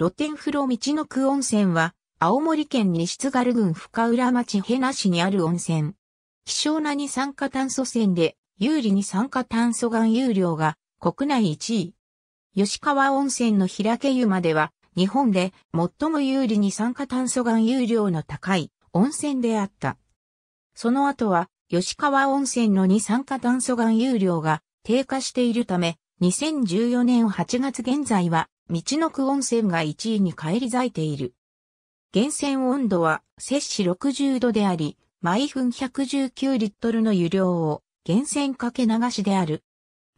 露天風呂道の区温泉は、青森県西津軽郡深浦町辺な市にある温泉。希少な二酸化炭素泉で、有利に酸化炭素含有量が国内1位。吉川温泉の開け湯までは、日本で最も有利に酸化炭素含有量の高い温泉であった。その後は、吉川温泉の二酸化炭素含有量が低下しているため、2014年8月現在は道の区温泉が1位に返り咲いている。源泉温度は摂氏60度であり、毎分119リットルの湯量を源泉かけ流しである。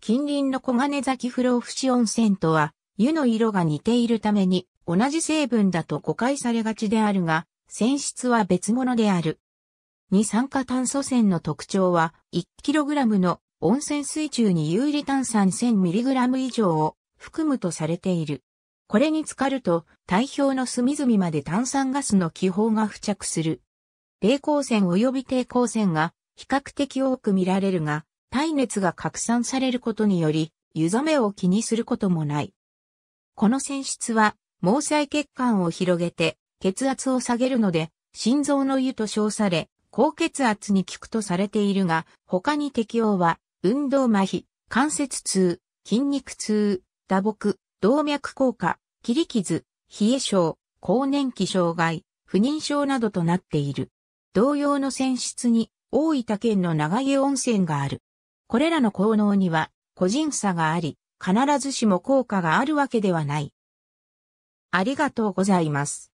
近隣の小金崎不老不死温泉とは、湯の色が似ているために、同じ成分だと誤解されがちであるが、泉質は別物である。二酸化炭素泉の特徴は、1kg の温泉水中に有利炭酸 1000mg 以上を含むとされている。これに浸かると、体表の隅々まで炭酸ガスの気泡が付着する。冷光線及び低光線が比較的多く見られるが、耐熱が拡散されることにより、湯冷めを気にすることもない。この泉質は、毛細血管を広げて、血圧を下げるので、心臓の湯と称され、高血圧に効くとされているが、他に適応は、運動麻痺、関節痛、筋肉痛、打撲、動脈硬化、切り傷、冷え症、更年期障害、不妊症などとなっている。同様の泉質に大分県の長湯温泉がある。これらの効能には個人差があり、必ずしも効果があるわけではない。ありがとうございます。